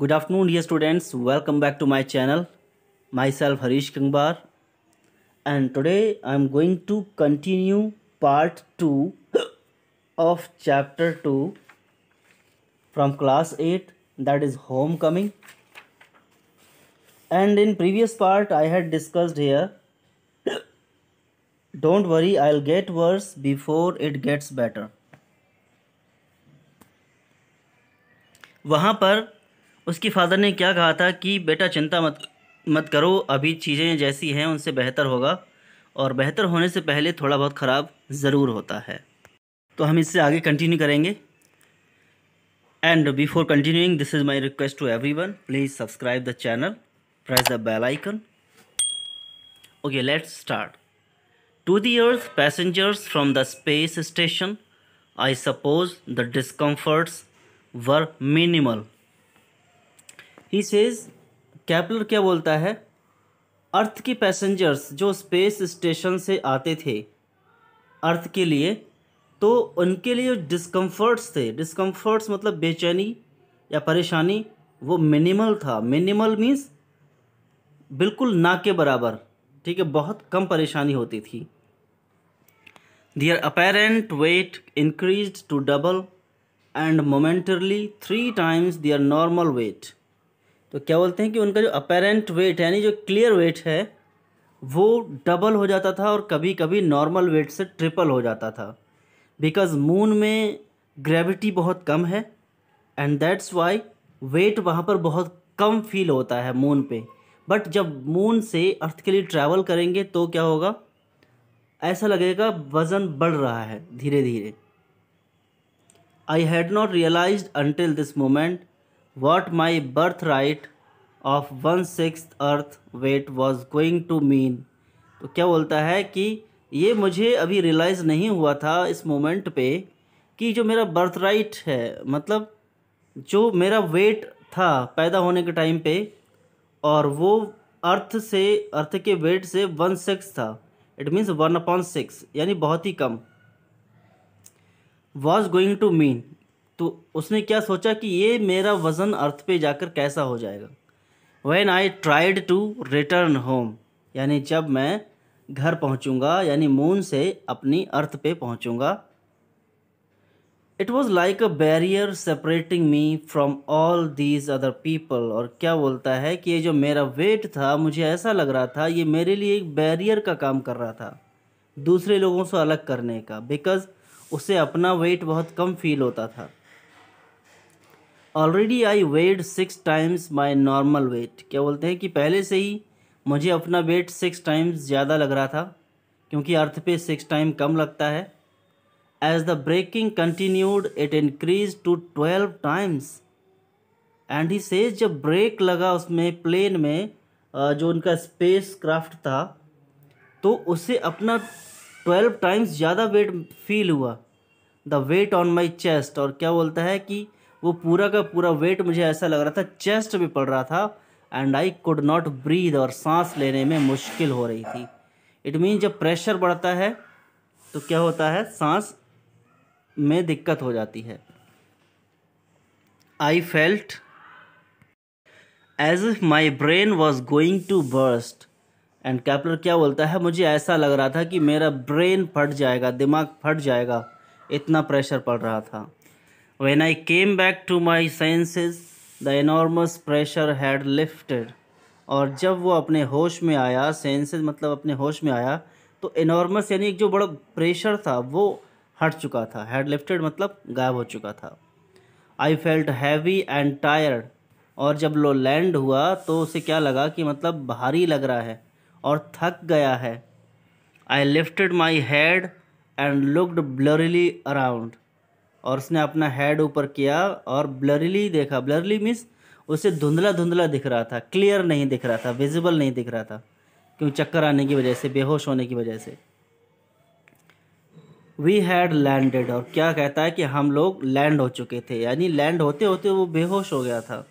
Good afternoon dear students, welcome back to my channel. Myself Harish Kangbar and today I am going to continue part 2 of chapter 2 from class 8 that is homecoming and in previous part I had discussed here don't worry I'll get worse before it gets better वहाँ पर उसकी father ने क्या कहा था कि बेटा चिंता मत मत करो अभी चीज़ें जैसी हैं उनसे बेहतर होगा और बेहतर होने से पहले थोड़ा बहुत ख़राब ज़रूर होता है तो हम इससे आगे कंटिन्यू करेंगे and before continuing this is my request to every one please subscribe the channel press the bell icon okay let's start to earth passengers from the space station I suppose the discomforts were minimal he says Kepler क्या बोलता है अर्थ के passengers जो space station से आते थे अर्थ के लिए तो उनके लिए डिस्कम्फर्ट्स थे डिस्कम्फर्ट्स मतलब बेचैनी या परेशानी वो मिनिमल था मिनिमल मीन्स बिल्कुल ना के बराबर ठीक है बहुत कम परेशानी होती थी their apparent weight increase to double and momentarily three times their normal weight तो क्या बोलते हैं कि उनका जो अपेरेंट वेट यानी जो क्लियर वेट है वो डबल हो जाता था और कभी कभी नॉर्मल वेट से ट्रिपल हो जाता था बिकॉज मून में ग्रेविटी बहुत कम है एंड दैट्स वाई वेट वहाँ पर बहुत कम फील होता है मून पे बट जब मून से अर्थ के लिए ट्रैवल करेंगे तो क्या होगा ऐसा लगेगा वज़न बढ़ रहा है धीरे धीरे I had not realize until this moment what my birthright of one six Earth weight was going to mean तो क्या बोलता है कि ये मुझे अभी रियलाइज़ नहीं हुआ था इस मोमेंट पे कि जो मेरा बर्थ राइट है मतलब जो मेरा वेट था पैदा होने के टाइम पे और वो अर्थ से अर्थ के वेट से वन सिक्स था it means one upon six यानी बहुत ही कम वॉज गोइंग टू मीन तो उसने क्या सोचा कि ये मेरा वज़न अर्थ पे जाकर कैसा हो जाएगा when I tried to return home यानी जब मैं घर पहुंचूंगा यानी मून से अपनी अर्थ पे पहुंचूंगा it was like a barrier separating me from all these other people और क्या बोलता है कि ये जो मेरा वेट था मुझे ऐसा लग रहा था ये मेरे लिए एक बैरियर का काम कर रहा था दूसरे लोगों से अलग करने का बिकॉज़ उसे अपना वेट बहुत कम फील होता था already I weight six times my normal weight क्या बोलते हैं कि पहले से ही मुझे अपना वेट सिक्स टाइम्स ज़्यादा लग रहा था क्योंकि अर्थ पे सिक्स टाइम कम लगता है as the braking continued it increase to twelve times and he says जब ब्रेक लगा उसमें प्लेन में जो उनका स्पेस क्राफ्ट था तो उसे अपना ट्वेल्व टाइम्स ज़्यादा वेट फील हुआ the weight on my chest और क्या बोलता है कि वो पूरा का पूरा वेट मुझे ऐसा लग रहा था चेस्ट भी पड़ रहा था and I could not breathe और सांस लेने में मुश्किल हो रही थी इट मीन जब प्रेशर बढ़ता है तो क्या होता है सांस में दिक्कत हो जाती है I felt as if my brain was going to burst and Kepler क्या बोलता है मुझे ऐसा लग रहा था कि मेरा ब्रेन फट जाएगा दिमाग फट जाएगा इतना प्रेशर पड़ रहा था When I came back to my senses, the enormous pressure had lifted. और जब वो अपने होश में आया सेंसेज मतलब अपने होश में आया तो इनॉर्मस यानी एक जो बड़ा प्रेशर था वो हट चुका था हेड लिफ्टेड मतलब गायब हो चुका था I felt heavy and tired और जब लो लैंड हुआ तो उसे क्या लगा कि मतलब भारी लग रहा है और थक गया है I lifted my head and looked blurrily around और उसने अपना हेड ऊपर किया और ब्लरली देखा ब्लरली मीन्स उसे धुंधला धुंधला दिख रहा था क्लियर नहीं दिख रहा था विजिबल नहीं दिख रहा था क्यों चक्कर आने की वजह से बेहोश होने की वजह से वी हैड लैंडेड और क्या कहता है कि हम लोग लैंड हो चुके थे यानी लैंड होते होते वो बेहोश हो गया था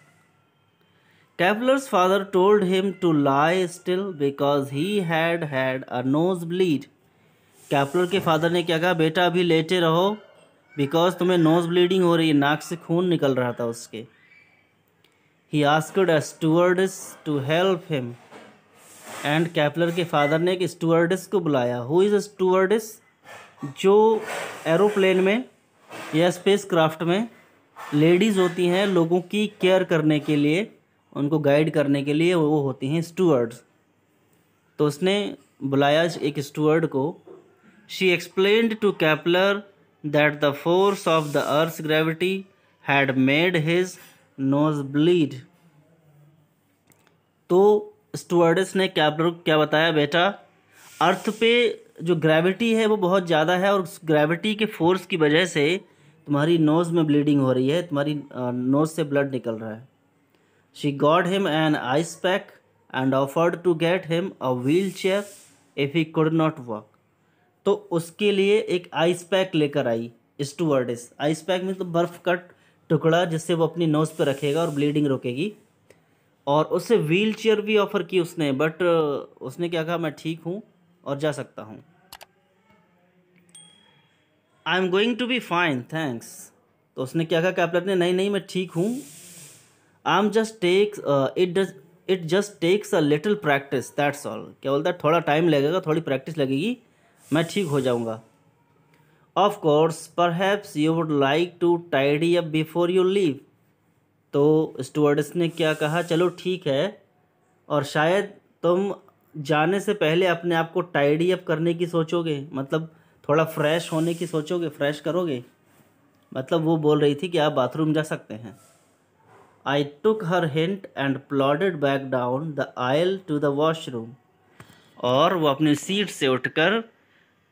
Kepler's father told him to lie still because he had had a nose bleed Kepler के फादर ने क्या कहा बेटा अभी लेटे रहो बिकॉज तुम्हें नोज ब्लीडिंग हो रही है नाक से खून निकल रहा था उसके ही asked a stewardess to help him and Kepler के फादर ने एक स्टूअर्डस को बुलाया हु इज़ अ स्टूअर्डस जो एरोप्लेन में या स्पेस क्राफ्ट में लेडीज़ होती हैं लोगों की केयर करने के लिए उनको गाइड करने के लिए वो होती हैं स्टूअर्ड्स तो उसने बुलाया एक स्टूअर्ड को she explained to Kepler that the force of the earth's gravity had made his nose bleed. तो स्टूअर्डेस ने क्या क्या बताया बेटा अर्थ पे जो ग्रेविटी है वो बहुत ज़्यादा है और उस ग्रेविटी के फोर्स की वजह से तुम्हारी नोज़ में ब्लीडिंग हो रही है तुम्हारी नोज़ से ब्लड निकल रहा है she got him an ice pack and offered to get him a wheel chair if he could not work तो उसके लिए एक आइस पैक लेकर आई स्टूवर्डिस आइस पैक में तो बर्फ़ कट टुकड़ा जिससे वो अपनी नोज़ पर रखेगा और ब्लीडिंग रोकेगी और उससे व्हील चेयर भी ऑफ़र की उसने बट उसने क्या कहा मैं ठीक हूँ और जा सकता हूँ I am going to be fine thanks तो उसने क्या कहा कैपलेट ने नहीं नहीं मैं ठीक हूँ I am just takes it does it just takes a little practice that's all क्या बोलता है थोड़ा टाइम लगेगा थोड़ी प्रैक्टिस लगेगी मैं ठीक हो जाऊँगा of course perhaps you would like to tidy up before you leave तो स्टूवर्डस ने क्या कहा चलो ठीक है और शायद तुम जाने से पहले अपने आप को टाइडी अप करने की सोचोगे मतलब थोड़ा फ्रेश होने की सोचोगे फ्रेश करोगे मतलब वो बोल रही थी कि आप बाथरूम जा सकते हैं I took her hint and plodded back down the aisle to the washroom और वो अपनी सीट से उठकर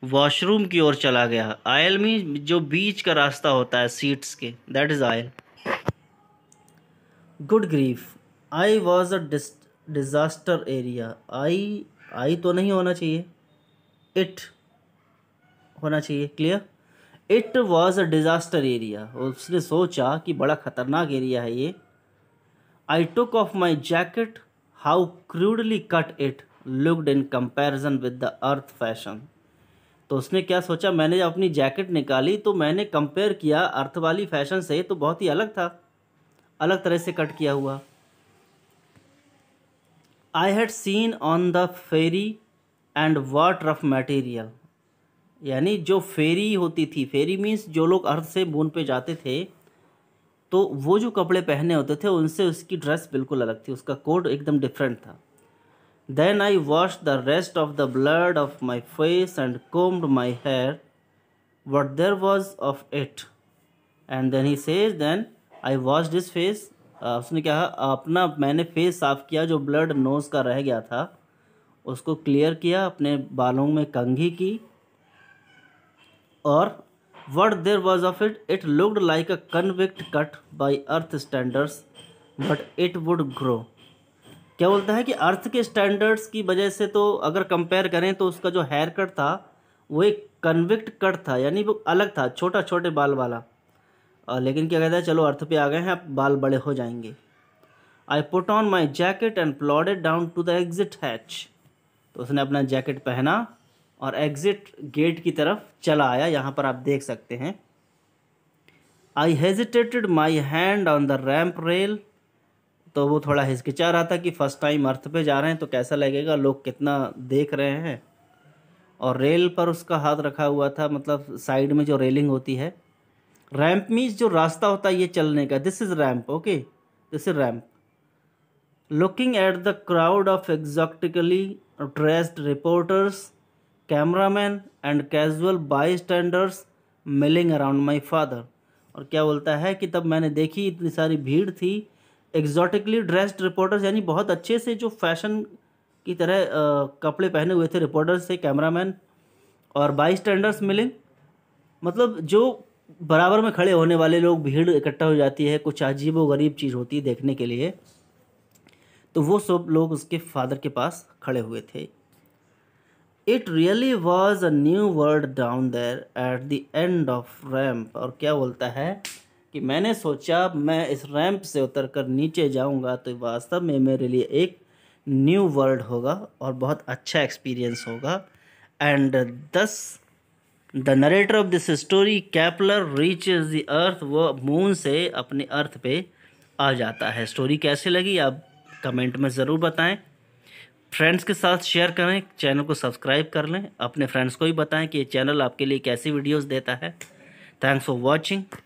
वॉशरूम की ओर चला गया आयल में जो बीच का रास्ता होता है सीट्स के that is aisle good grief I was a disaster area I I तो नहीं होना चाहिए इट होना चाहिए clear it was a disaster area उसने सोचा कि बड़ा ख़तरनाक एरिया है ये I took off my jacket how crudely cut it looked in comparison with the Earth fashion तो उसने क्या सोचा मैंने जब अपनी जैकेट निकाली तो मैंने कंपेयर किया अर्थ वाली फैशन से तो बहुत ही अलग था अलग तरह से कट किया हुआ I had seen on the ferry and what rough material यानी जो फेरी होती थी फेरी मीन्स जो लोग अर्थ से बून पे जाते थे तो वो जो कपड़े पहने होते थे उनसे उसकी ड्रेस बिल्कुल अलग थी उसका कोड एकदम डिफरेंट था Then I washed the rest of the blood of my face and combed my hair, what there was of it. And then he says, then I washed his face. Uh, उसने क्या है अपना मैंने face साफ़ किया जो blood nose का रह गया था उसको क्लियर किया अपने बालों में कंघी की और what there was of it it looked like a convict cut by Earth standards but it would grow क्या बोलता है कि अर्थ के स्टैंडर्ड्स की वजह से तो अगर कंपेयर करें तो उसका जो हेयर कट था वो एक कन्विक्ट कट था यानी वो अलग था छोटा छोटे बाल वाला और लेकिन क्या कहता है चलो अर्थ पे आ गए हैं अब बाल बड़े हो जाएंगे I put on my jacket and plodded down to the exit hatch तो उसने अपना जैकेट पहना और एग्जिट गेट की तरफ चला आया यहाँ पर आप देख सकते हैं I hesitated my hand on the ramp rail तो वो थोड़ा हिचकिचा रहा था कि फ़र्स्ट टाइम अर्थ पे जा रहे हैं तो कैसा लगेगा लोग कितना देख रहे हैं और रेल पर उसका हाथ रखा हुआ था मतलब साइड में जो रेलिंग होती है रैम्प मीन्स जो रास्ता होता है ये चलने का this is ramp okay this is ramp looking at the crowd of exotically dressed reporters cameraman and casual bystanders milling around my father और क्या बोलता है कि तब मैंने देखी इतनी सारी भीड़ थी एग्जॉटिकली ड्रेस्ड रिपोर्टर्स यानी बहुत अच्छे से जो फैशन की तरह आ, कपड़े पहने हुए थे रिपोर्टर्स थे कैमरामैन और बाई स्टैंडर्स मिले मतलब जो बराबर में खड़े होने वाले लोग भीड़ इकट्ठा हो जाती है कुछ अजीब व गरीब चीज़ होती है देखने के लिए तो वो सब लोग उसके फादर के पास खड़े हुए थे it really was a new world down there at the end of ramp और क्या बोलता है कि मैंने सोचा मैं इस रैंप से उतर कर नीचे जाऊंगा तो वास्तव में मेरे लिए एक न्यू वर्ल्ड होगा और बहुत अच्छा एक्सपीरियंस होगा and thus the narrator of this story Kepler reach the Earth वो मून से अपने अर्थ पे आ जाता है स्टोरी कैसे लगी आप कमेंट में ज़रूर बताएं फ्रेंड्स के साथ शेयर करें चैनल को सब्सक्राइब कर लें अपने फ्रेंड्स को भी बताएं कि ये चैनल आपके लिए कैसी वीडियोस देता है थैंक्स फॉर वॉचिंग